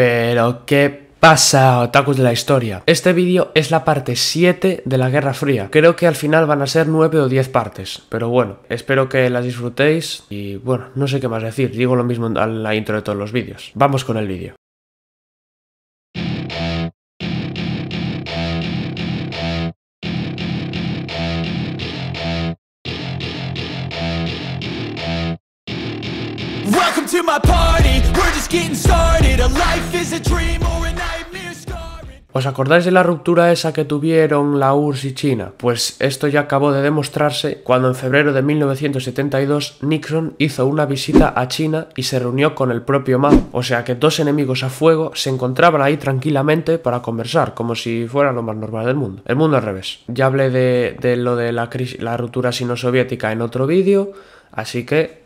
Pero qué pasa, otakus de la historia. Este vídeo es la parte 7 de la Guerra Fría. Creo que al final van a ser 9 o 10 partes. Pero bueno, espero que las disfrutéis y bueno, no sé qué más decir. Digo lo mismo a la intro de todos los vídeos. Vamos con el vídeo. ¿Os acordáis de la ruptura esa que tuvieron la URSS y China? Pues esto ya acabó de demostrarse cuando en febrero de 1972 Nixon hizo una visita a China y se reunió con el propio Mao. O sea que dos enemigos a fuego se encontraban ahí tranquilamente para conversar, como si fuera lo más normal del mundo. El mundo al revés. Ya hablé de, lo de la ruptura sino-soviética en otro vídeo, así que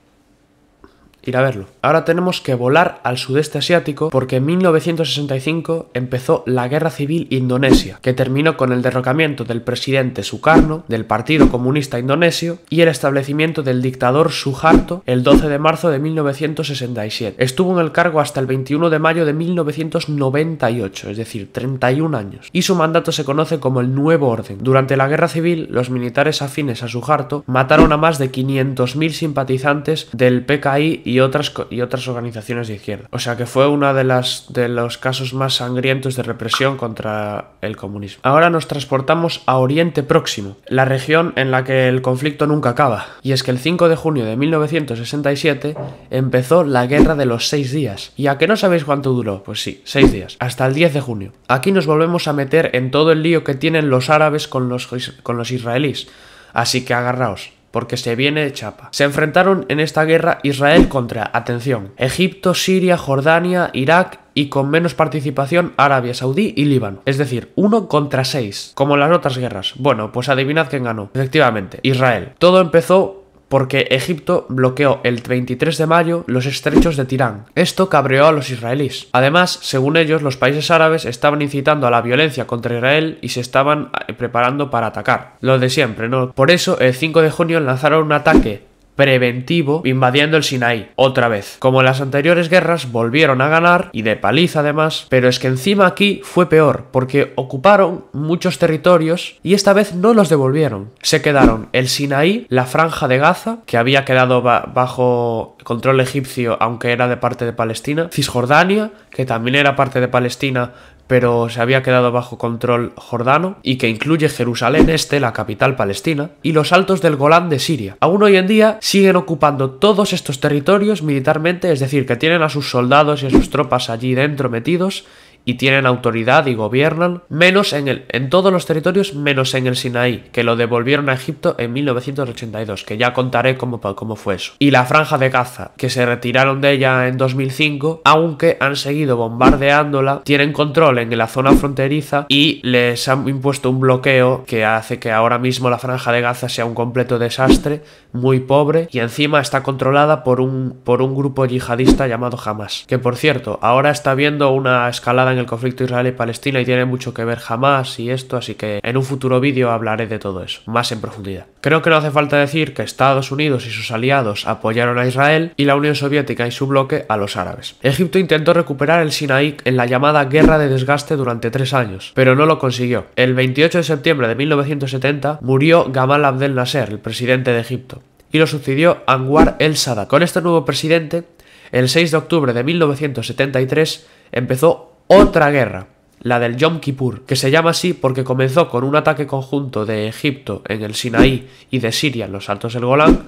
ir a verlo. Ahora tenemos que volar al sudeste asiático porque en 1965 empezó la guerra civil indonesia, que terminó con el derrocamiento del presidente Sukarno, del Partido Comunista Indonesio y el establecimiento del dictador Suharto el 12 de marzo de 1967. Estuvo en el cargo hasta el 21 de mayo de 1998, es decir, 31 años, y su mandato se conoce como el Nuevo Orden. Durante la guerra civil, los militares afines a Suharto mataron a más de 500.000 simpatizantes del PKI y y otras, y otras organizaciones de izquierda. O sea que fue uno de, de los casos más sangrientos de represión contra el comunismo. Ahora nos transportamos a Oriente Próximo, la región en la que el conflicto nunca acaba. Y es que el 5 de junio de 1967 empezó la Guerra de los Seis Días. ¿Y a que no sabéis cuánto duró? Pues sí, seis días, hasta el 10 de junio. Aquí nos volvemos a meter en todo el lío que tienen los árabes con los, con los israelíes. Así que agarraos porque se viene de chapa. Se enfrentaron en esta guerra Israel contra, atención, Egipto, Siria, Jordania, Irak y con menos participación Arabia Saudí y Líbano. Es decir, uno contra seis, como en las otras guerras. Bueno, pues adivinad quién ganó. Efectivamente, Israel. Todo empezó porque Egipto bloqueó el 23 de mayo los estrechos de Tirán. Esto cabreó a los israelíes. Además, según ellos, los países árabes estaban incitando a la violencia contra Israel y se estaban eh, preparando para atacar. Lo de siempre, ¿no? Por eso, el 5 de junio lanzaron un ataque preventivo invadiendo el Sinaí, otra vez. Como en las anteriores guerras, volvieron a ganar, y de paliza además, pero es que encima aquí fue peor, porque ocuparon muchos territorios y esta vez no los devolvieron. Se quedaron el Sinaí, la franja de Gaza, que había quedado bajo control egipcio, aunque era de parte de Palestina, Cisjordania, que también era parte de Palestina, pero se había quedado bajo control jordano y que incluye Jerusalén Este, la capital palestina, y los altos del Golán de Siria. Aún hoy en día siguen ocupando todos estos territorios militarmente, es decir, que tienen a sus soldados y a sus tropas allí dentro metidos y tienen autoridad y gobiernan, menos en, el, en todos los territorios, menos en el Sinaí, que lo devolvieron a Egipto en 1982, que ya contaré cómo, cómo fue eso. Y la franja de Gaza, que se retiraron de ella en 2005, aunque han seguido bombardeándola, tienen control en la zona fronteriza y les han impuesto un bloqueo que hace que ahora mismo la franja de Gaza sea un completo desastre, muy pobre, y encima está controlada por un, por un grupo yihadista llamado Hamas, que por cierto, ahora está viendo una escalada el conflicto israelí-palestina y tiene mucho que ver jamás y esto, así que en un futuro vídeo hablaré de todo eso, más en profundidad. Creo que no hace falta decir que Estados Unidos y sus aliados apoyaron a Israel y la Unión Soviética y su bloque a los árabes. Egipto intentó recuperar el Sinaí en la llamada Guerra de Desgaste durante tres años, pero no lo consiguió. El 28 de septiembre de 1970 murió Gamal Abdel Nasser, el presidente de Egipto, y lo sucedió Anwar el Sadat. Con este nuevo presidente, el 6 de octubre de 1973 empezó otra guerra, la del Yom Kippur, que se llama así porque comenzó con un ataque conjunto de Egipto en el Sinaí y de Siria en los Altos del Golán,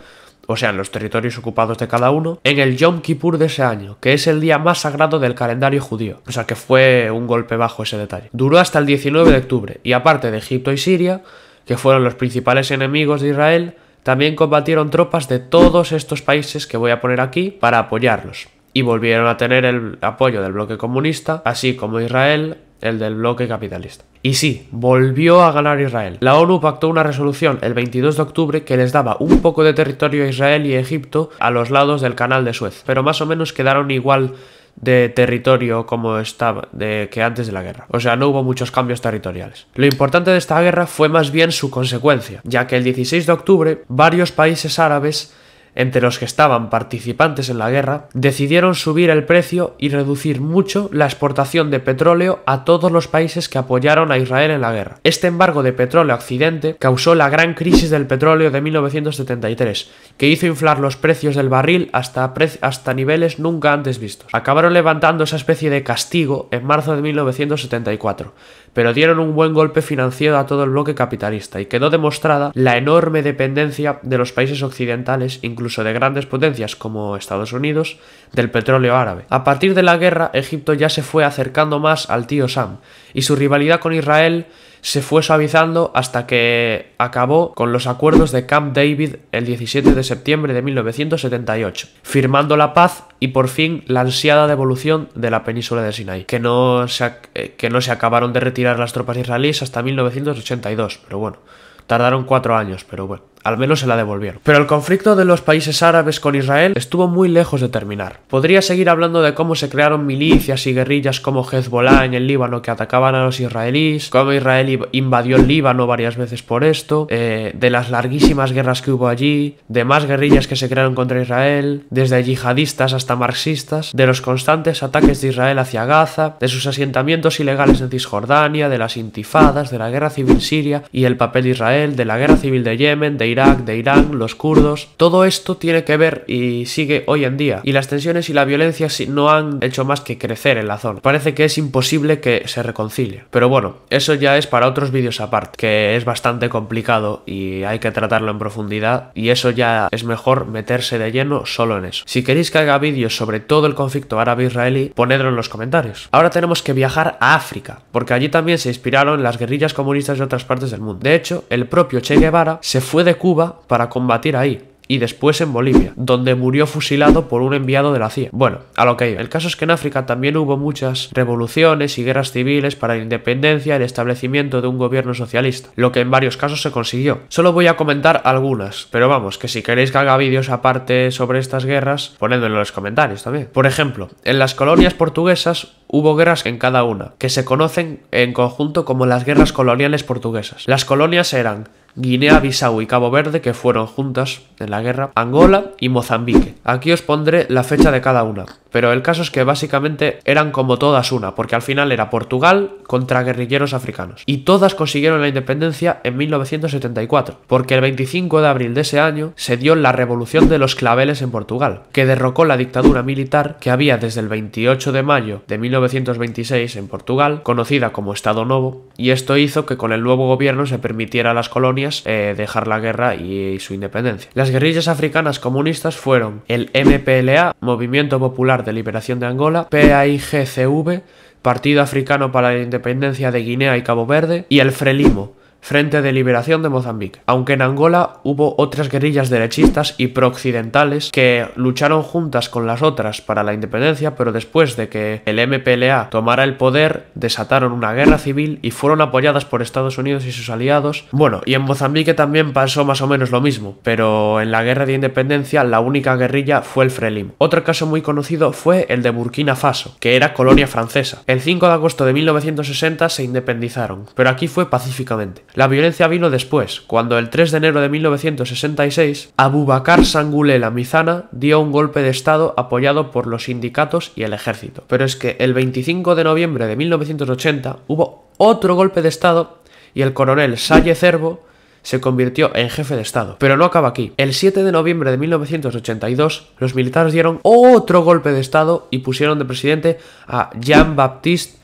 o sea, en los territorios ocupados de cada uno, en el Yom Kippur de ese año, que es el día más sagrado del calendario judío. O sea, que fue un golpe bajo ese detalle. Duró hasta el 19 de octubre, y aparte de Egipto y Siria, que fueron los principales enemigos de Israel, también combatieron tropas de todos estos países que voy a poner aquí para apoyarlos y volvieron a tener el apoyo del bloque comunista, así como Israel, el del bloque capitalista. Y sí, volvió a ganar Israel. La ONU pactó una resolución el 22 de octubre que les daba un poco de territorio a Israel y Egipto a los lados del canal de Suez, pero más o menos quedaron igual de territorio como estaba de que antes de la guerra. O sea, no hubo muchos cambios territoriales. Lo importante de esta guerra fue más bien su consecuencia, ya que el 16 de octubre varios países árabes entre los que estaban participantes en la guerra, decidieron subir el precio y reducir mucho la exportación de petróleo a todos los países que apoyaron a Israel en la guerra. Este embargo de petróleo a Occidente causó la gran crisis del petróleo de 1973, que hizo inflar los precios del barril hasta, hasta niveles nunca antes vistos. Acabaron levantando esa especie de castigo en marzo de 1974 pero dieron un buen golpe financiero a todo el bloque capitalista y quedó demostrada la enorme dependencia de los países occidentales, incluso de grandes potencias como Estados Unidos, del petróleo árabe. A partir de la guerra, Egipto ya se fue acercando más al tío Sam, y su rivalidad con Israel se fue suavizando hasta que acabó con los acuerdos de Camp David el 17 de septiembre de 1978, firmando la paz y por fin la ansiada devolución de la península de Sinai, que no se, eh, que no se acabaron de retirar las tropas israelíes hasta 1982, pero bueno, tardaron cuatro años, pero bueno al menos se la devolvieron. Pero el conflicto de los países árabes con Israel estuvo muy lejos de terminar. Podría seguir hablando de cómo se crearon milicias y guerrillas como Hezbollah en el Líbano que atacaban a los israelíes, cómo Israel invadió el Líbano varias veces por esto, eh, de las larguísimas guerras que hubo allí, de más guerrillas que se crearon contra Israel, desde yihadistas hasta marxistas, de los constantes ataques de Israel hacia Gaza, de sus asentamientos ilegales en Cisjordania, de las intifadas, de la guerra civil siria y el papel de Israel, de la guerra civil de Yemen, de de Irán, los kurdos. Todo esto tiene que ver y sigue hoy en día. Y las tensiones y la violencia no han hecho más que crecer en la zona. Parece que es imposible que se reconcilie. Pero bueno, eso ya es para otros vídeos aparte, que es bastante complicado y hay que tratarlo en profundidad. Y eso ya es mejor meterse de lleno solo en eso. Si queréis que haga vídeos sobre todo el conflicto árabe-israelí, ponedlo en los comentarios. Ahora tenemos que viajar a África, porque allí también se inspiraron las guerrillas comunistas de otras partes del mundo. De hecho, el propio Che Guevara se fue de Cuba para combatir ahí, y después en Bolivia, donde murió fusilado por un enviado de la CIA. Bueno, a lo que iba. El caso es que en África también hubo muchas revoluciones y guerras civiles para la independencia y el establecimiento de un gobierno socialista, lo que en varios casos se consiguió. Solo voy a comentar algunas, pero vamos, que si queréis que haga vídeos aparte sobre estas guerras, ponedlo en los comentarios también. Por ejemplo, en las colonias portuguesas hubo guerras en cada una, que se conocen en conjunto como las guerras coloniales portuguesas. Las colonias eran Guinea-Bissau y Cabo Verde, que fueron juntas en la guerra, Angola y Mozambique. Aquí os pondré la fecha de cada una. Pero el caso es que básicamente eran como todas una, porque al final era Portugal contra guerrilleros africanos. Y todas consiguieron la independencia en 1974, porque el 25 de abril de ese año se dio la Revolución de los Claveles en Portugal, que derrocó la dictadura militar que había desde el 28 de mayo de 1926 en Portugal, conocida como Estado Novo, y esto hizo que con el nuevo gobierno se permitiera a las colonias eh, dejar la guerra y, su independencia. Las guerrillas africanas comunistas fueron el MPLA, Movimiento Popular de Liberación de Angola, PAIGCV, Partido Africano para la Independencia de Guinea y Cabo Verde, y el Frelimo, Frente de Liberación de Mozambique. Aunque en Angola hubo otras guerrillas derechistas y prooccidentales que lucharon juntas con las otras para la independencia, pero después de que el MPLA tomara el poder, desataron una guerra civil y fueron apoyadas por Estados Unidos y sus aliados. Bueno, y en Mozambique también pasó más o menos lo mismo, pero en la guerra de independencia la única guerrilla fue el Frelimo. Otro caso muy conocido fue el de Burkina Faso, que era colonia francesa. El 5 de agosto de 1960 se independizaron, pero aquí fue pacíficamente. La violencia vino después, cuando el 3 de enero de 1966, Abubakar Sangulela Mizana dio un golpe de Estado apoyado por los sindicatos y el ejército. Pero es que el 25 de noviembre de 1980 hubo otro golpe de Estado y el coronel Salle Cerbo se convirtió en jefe de Estado. Pero no acaba aquí. El 7 de noviembre de 1982, los militares dieron otro golpe de Estado y pusieron de presidente a Jean-Baptiste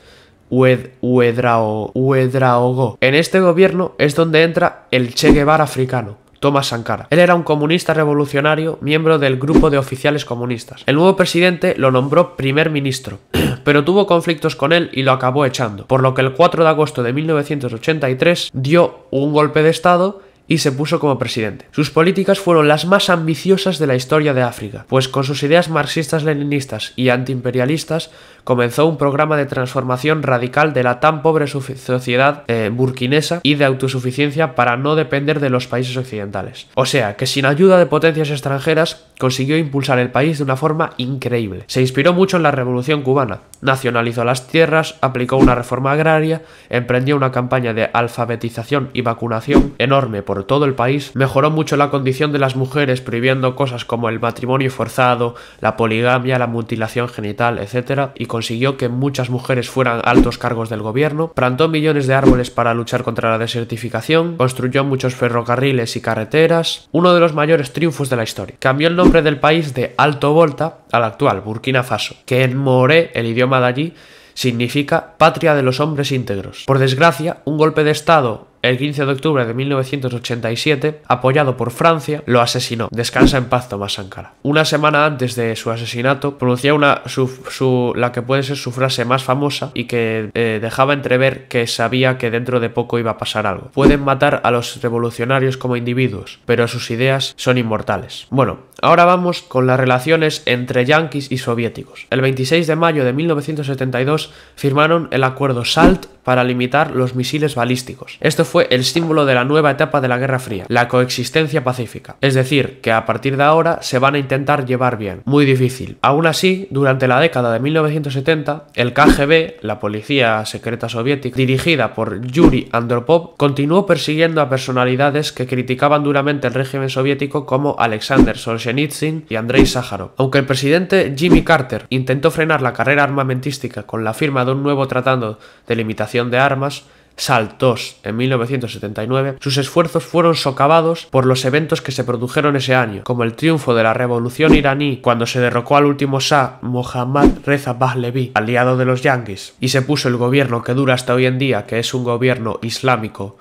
Uedraogo. En este gobierno es donde entra el Che Guevara africano. Thomas Sankara. Él era un comunista revolucionario, miembro del grupo de oficiales comunistas. El nuevo presidente lo nombró primer ministro, pero tuvo conflictos con él y lo acabó echando, por lo que el 4 de agosto de 1983 dio un golpe de estado y se puso como presidente. Sus políticas fueron las más ambiciosas de la historia de África, pues con sus ideas marxistas-leninistas y antiimperialistas comenzó un programa de transformación radical de la tan pobre sociedad eh, burkinesa y de autosuficiencia para no depender de los países occidentales. O sea, que sin ayuda de potencias extranjeras consiguió impulsar el país de una forma increíble. Se inspiró mucho en la Revolución cubana, Nacionalizó las tierras, aplicó una reforma agraria, emprendió una campaña de alfabetización y vacunación enorme por todo el país, mejoró mucho la condición de las mujeres prohibiendo cosas como el matrimonio forzado, la poligamia, la mutilación genital, etc., y consiguió que muchas mujeres fueran altos cargos del gobierno, plantó millones de árboles para luchar contra la desertificación, construyó muchos ferrocarriles y carreteras, uno de los mayores triunfos de la historia. Cambió el nombre del país de Alto Volta al actual Burkina Faso, que en Moré, el idioma allí significa patria de los hombres íntegros. Por desgracia, un golpe de Estado el 15 de octubre de 1987, apoyado por Francia, lo asesinó. Descansa en paz Tomás Sankara. Una semana antes de su asesinato, pronunció una, su, la que puede ser su frase más famosa y que eh, dejaba entrever que sabía que dentro de poco iba a pasar algo. Pueden matar a los revolucionarios como individuos, pero sus ideas son inmortales. Bueno, ahora vamos con las relaciones entre yanquis y soviéticos. El 26 de mayo de 1972 firmaron el acuerdo SALT para limitar los misiles balísticos. Esto fue fue el símbolo de la nueva etapa de la Guerra Fría, la coexistencia pacífica. Es decir, que a partir de ahora se van a intentar llevar bien. Muy difícil. Aún así, durante la década de 1970, el KGB, la policía secreta soviética, dirigida por Yuri Andropov, continuó persiguiendo a personalidades que criticaban duramente el régimen soviético como Alexander Solzhenitsyn y Andrei Sájarov. Aunque el presidente Jimmy Carter intentó frenar la carrera armamentística con la firma de un nuevo tratado de limitación de armas, Saltos en 1979, sus esfuerzos fueron socavados por los eventos que se produjeron ese año, como el triunfo de la revolución iraní cuando se derrocó al último Shah Mohammad Reza Pahlavi, aliado de los yanquis, y se puso el gobierno que dura hasta hoy en día, que es un gobierno islámico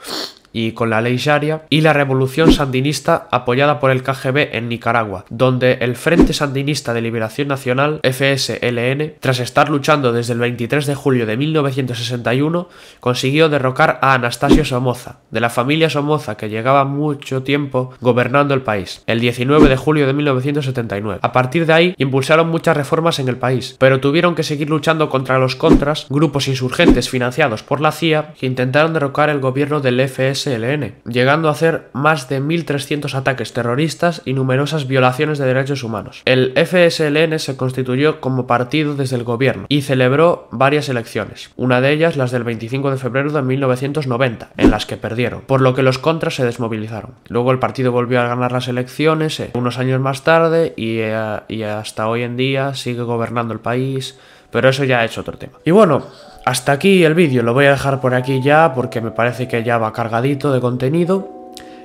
y con la ley Sharia, y la revolución sandinista apoyada por el KGB en Nicaragua, donde el Frente Sandinista de Liberación Nacional, FSLN, tras estar luchando desde el 23 de julio de 1961, consiguió derrocar a Anastasio Somoza, de la familia Somoza que llegaba mucho tiempo gobernando el país, el 19 de julio de 1979. A partir de ahí, impulsaron muchas reformas en el país, pero tuvieron que seguir luchando contra los contras, grupos insurgentes financiados por la CIA, que intentaron derrocar el gobierno del FSLN llegando a hacer más de 1.300 ataques terroristas y numerosas violaciones de derechos humanos. El FSLN se constituyó como partido desde el gobierno y celebró varias elecciones, una de ellas las del 25 de febrero de 1990, en las que perdieron, por lo que los contras se desmovilizaron. Luego el partido volvió a ganar las elecciones eh, unos años más tarde y, eh, y hasta hoy en día sigue gobernando el país, pero eso ya es otro tema. Y bueno, hasta aquí el vídeo, lo voy a dejar por aquí ya porque me parece que ya va cargadito de contenido.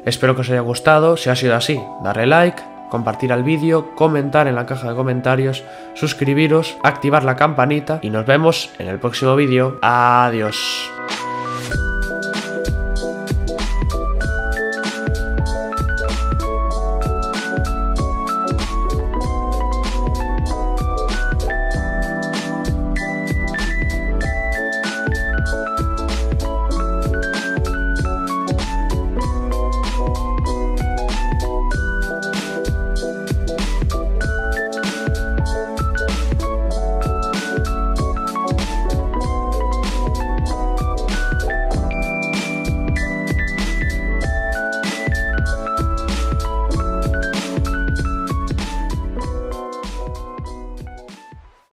Espero que os haya gustado, si ha sido así, darle like, compartir al vídeo, comentar en la caja de comentarios, suscribiros, activar la campanita y nos vemos en el próximo vídeo. Adiós.